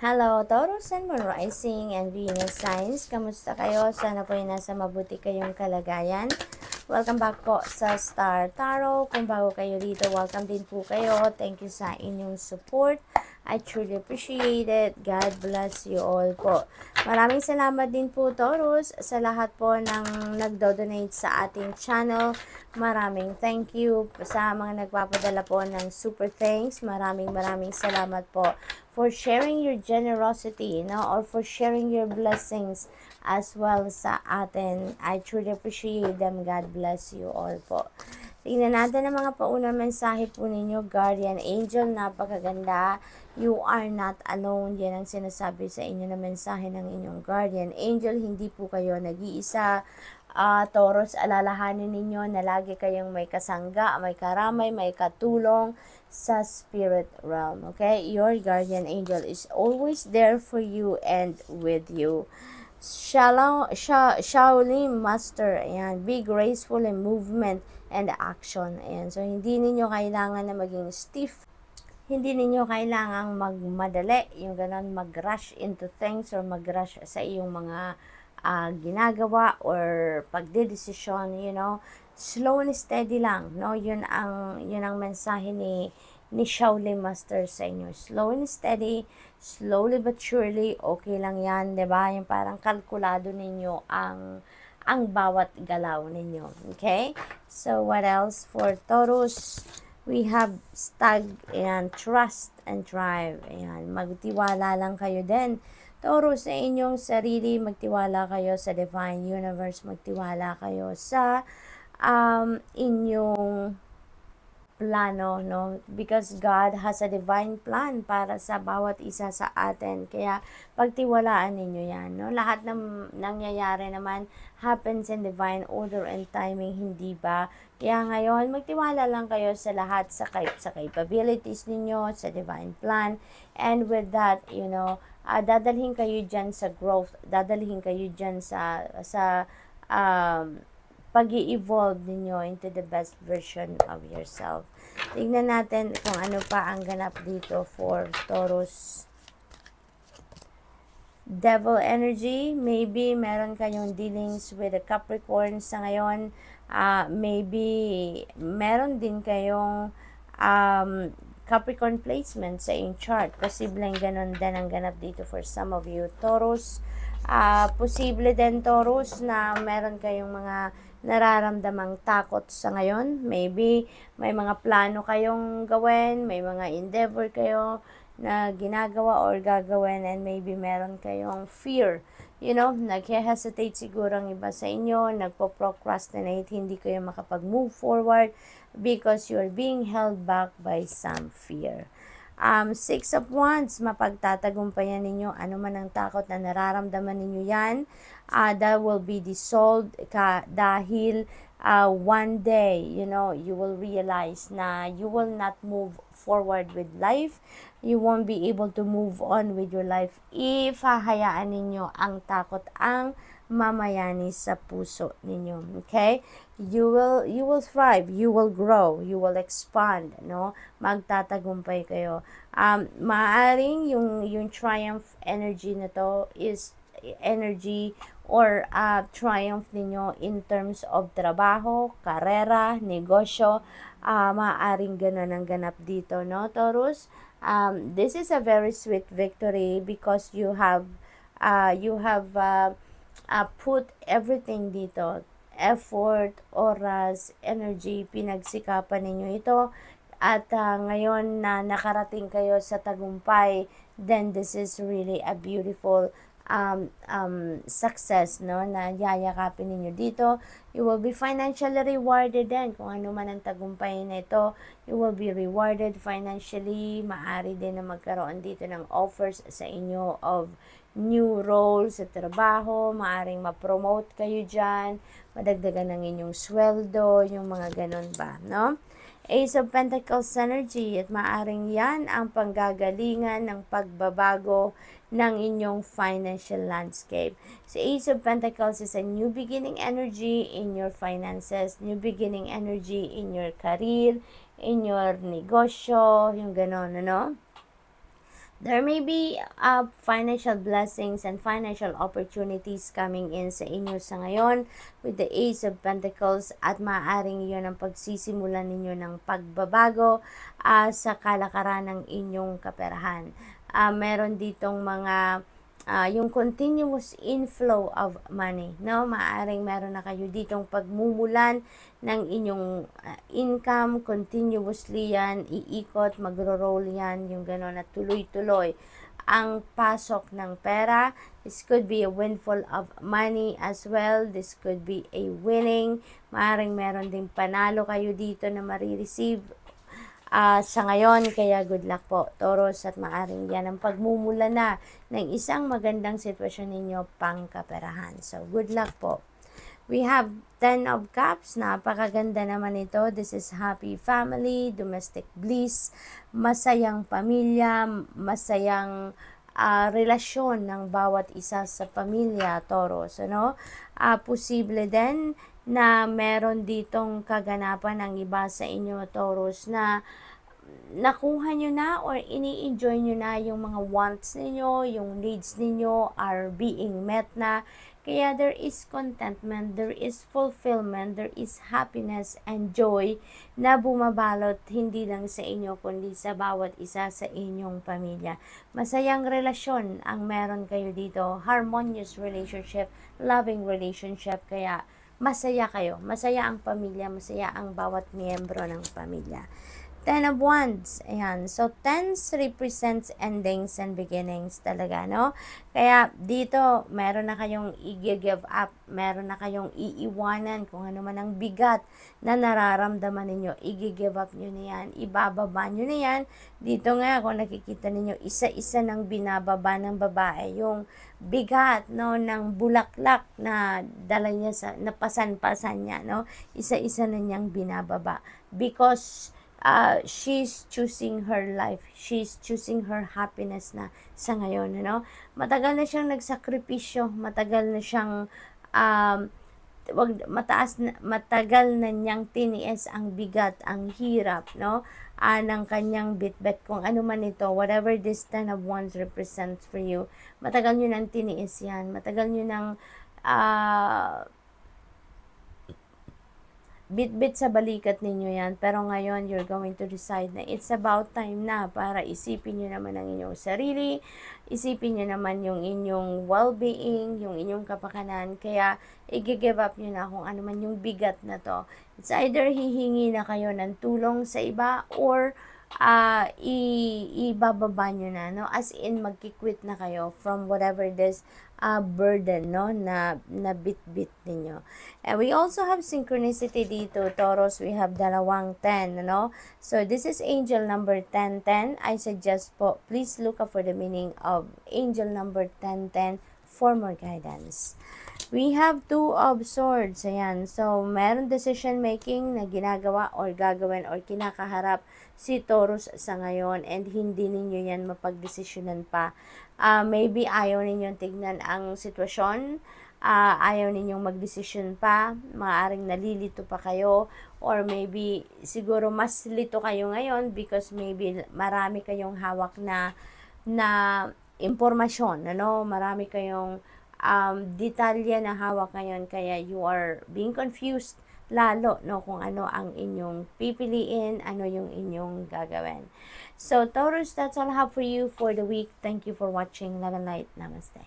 Hello, Taurus and Moon Rising and Venus Signs. Kamusta kayo? Sana po ay nasa mabuti kayong kalagayan. Welcome back po sa Star Tarot. Kung bago kayo dito, welcome din po kayo. Thank you sa inyong support. I truly appreciate it. God bless you all po. Maraming salamat din po, Taurus, sa lahat po ng nagdo-donate sa ating channel. Maraming thank you sa mga nagpapadala po ng super thanks. Maraming maraming salamat po for sharing your generosity, you know, or for sharing your blessings as well sa atin. I truly appreciate them. God bless you all po. Tingnan natin ang mga paunang mensahe po ninyo, Guardian Angel. Napakaganda. You are not alone. Yan ang sinasabi sa inyo na mensahe ng inyong Guardian Angel. Hindi po kayo nag-iisa. Uh, Taurus, alalahanin ninyo na lagi kayong may kasangga, may karamay, may katulong sa spirit realm. Okay? Your Guardian Angel is always there for you and with you. Shalom, Shaolin Master. Ayan, be graceful in movement and action. Ayan, so hindi ninyo kailangan na maging stiff. Hindi ninyo kailangan magmadali, yung ganun, mag-rush into things or mag-rush sa iyong mga uh, ginagawa or pagdedesisyon, you know slow and steady lang, no? Yun ang yun ang mensahe ni ni Shaolin Master sa inyo. Slow and steady, slowly but surely, okay lang 'yan, 'di ba? Yung parang kalkulado ninyo ang ang bawat galaw ninyo. Okay? So what else for Taurus? we have stag and trust and drive. Ayan, magtiwala lang kayo din. Toro sa inyong sarili, magtiwala kayo sa divine universe, magtiwala kayo sa um, inyong plano, no? Because God has a divine plan para sa bawat isa sa atin. Kaya, pagtiwalaan ninyo yan, no? Lahat ng nangyayari naman happens in divine order and timing, hindi ba? Kaya ngayon, magtiwala lang kayo sa lahat, sa, kay- sa capabilities ninyo, sa divine plan. And with that, you know, uh, dadalhin kayo dyan sa growth, dadalhin kayo dyan sa, sa, um, pag evolve ninyo into the best version of yourself. Tingnan natin kung ano pa ang ganap dito for Taurus. Devil energy, maybe meron kayong dealings with a Capricorn sa ngayon. Uh, maybe meron din kayong um, Capricorn placement sa in chart. Posibleng ganun din ang ganap dito for some of you. Taurus, Uh, posible din, Taurus, na meron kayong mga nararamdamang takot sa ngayon. Maybe may mga plano kayong gawin, may mga endeavor kayo na ginagawa or gagawin and maybe meron kayong fear. You know, nag-hesitate siguro ang iba sa inyo, nagpo-procrastinate, hindi kayo makapag-move forward because you're being held back by some fear. Um, six of Wands, mapagtatagumpayan ninyo ano man ang takot na nararamdaman ninyo yan. Uh, that will be dissolved ka dahil uh, one day, you know, you will realize na you will not move forward with life. You won't be able to move on with your life if hahayaan ninyo ang takot ang mamayani sa puso ninyo. Okay? You will, you will thrive. You will grow. You will expand. No? Magtatagumpay kayo. Um, maaring yung, yung triumph energy na to is energy or uh, triumph ninyo in terms of trabaho, karera, negosyo, uh, ah, maaring ganun ang ganap dito, no, Taurus? Um, this is a very sweet victory because you have, uh, you have, uh, uh, put everything dito. Effort, oras, energy, pinagsikapan ninyo ito. At uh, ngayon na nakarating kayo sa tagumpay, then this is really a beautiful um, um, success no, na yayakapin ninyo dito. You will be financially rewarded din. Kung ano man ang tagumpay nito, you will be rewarded financially. Maari din na magkaroon dito ng offers sa inyo of new roles sa trabaho, maaring ma-promote kayo dyan, madagdagan ng inyong sweldo, yung mga ganun ba, no? Ace of Pentacles energy at maaring yan ang panggagalingan ng pagbabago ng inyong financial landscape. So Ace of Pentacles is a new beginning energy in your finances, new beginning energy in your career, in your negosyo, yung ganon, ano? There may be uh, financial blessings and financial opportunities coming in sa inyo sa ngayon with the Ace of Pentacles at maaaring yun ang pagsisimulan ninyo ng pagbabago uh, sa kalakaran ng inyong kaperahan uh, meron ditong mga uh, yung continuous inflow of money no maaring meron na kayo ditong pagmumulan ng inyong uh, income continuously yan iikot magro-roll yan yung gano'n na tuloy-tuloy ang pasok ng pera. This could be a windfall of money as well. This could be a winning. Maaring meron ding panalo kayo dito na marireceive uh, sa ngayon. Kaya good luck po, Toros, at maaring yan ang pagmumula na ng isang magandang sitwasyon ninyo pang kaperahan. So, good luck po. We have 10 of Cups. Napakaganda naman ito. This is happy family, domestic bliss, masayang pamilya, masayang uh, relasyon ng bawat isa sa pamilya, Toros. Ano? Uh, posible din na meron ditong kaganapan ng iba sa inyo, Taurus, na nakuha nyo na or ini-enjoy nyo na yung mga wants ninyo, yung needs ninyo are being met na. Kaya there is contentment, there is fulfillment, there is happiness and joy na bumabalot hindi lang sa inyo kundi sa bawat isa sa inyong pamilya. Masayang relasyon ang meron kayo dito, harmonious relationship, loving relationship. Kaya masaya kayo. Masaya ang pamilya, masaya ang bawat miyembro ng pamilya. Ten of Wands. Ayan. So, tens represents endings and beginnings talaga, no? Kaya, dito, meron na kayong i-give up, meron na kayong iiwanan kung ano man ang bigat na nararamdaman ninyo. I-give up nyo na yan, ibababa nyo na yan. Dito nga, kung nakikita ninyo, isa-isa ng binababa ng babae, yung bigat, no, ng bulaklak na dala niya sa, napasan-pasan niya, no? Isa-isa na niyang binababa. Because, uh, she's choosing her life. She's choosing her happiness na sa ngayon, ano? Matagal na siyang nagsakripisyo, matagal na siyang um, wag mataas na, matagal na niyang tiniis ang bigat, ang hirap, no? Uh, ng kanyang bitbet kung ano man ito, whatever this ten of wands represents for you. Matagal niyo nang tiniis 'yan. Matagal niyo nang uh, Bitbit sa balikat ninyo yan, pero ngayon you're going to decide na it's about time na para isipin nyo naman ang inyong sarili, isipin nyo naman yung inyong well-being, yung inyong kapakanan, kaya i-give up nyo na kung ano man yung bigat na to. It's either hihingi na kayo ng tulong sa iba or uh, i- ibababa nyo na, no? As in, mag-quit na kayo from whatever this uh, burden, no? Na, na bit-bit ninyo. And we also have synchronicity dito, Taurus. We have dalawang 10, no? So, this is angel number 1010. I suggest po, please look up for the meaning of angel number 1010 for more guidance. We have two of swords. Ayan. So, meron decision making na ginagawa or gagawin or kinakaharap si Taurus sa ngayon and hindi ninyo yan mapagdesisyonan pa. Uh, maybe ayaw ninyong tignan ang sitwasyon uh, ayaw ninyong magdesisyon pa, maaring nalilito pa kayo, or maybe siguro mas lito kayo ngayon because maybe marami kayong hawak na na impormasyon, ano? Marami kayong um, detalye na hawak ngayon kaya you are being confused lalo no kung ano ang inyong pipiliin, ano yung inyong gagawin. So Taurus, that's all I have for you for the week. Thank you for watching. Love and light. Namaste.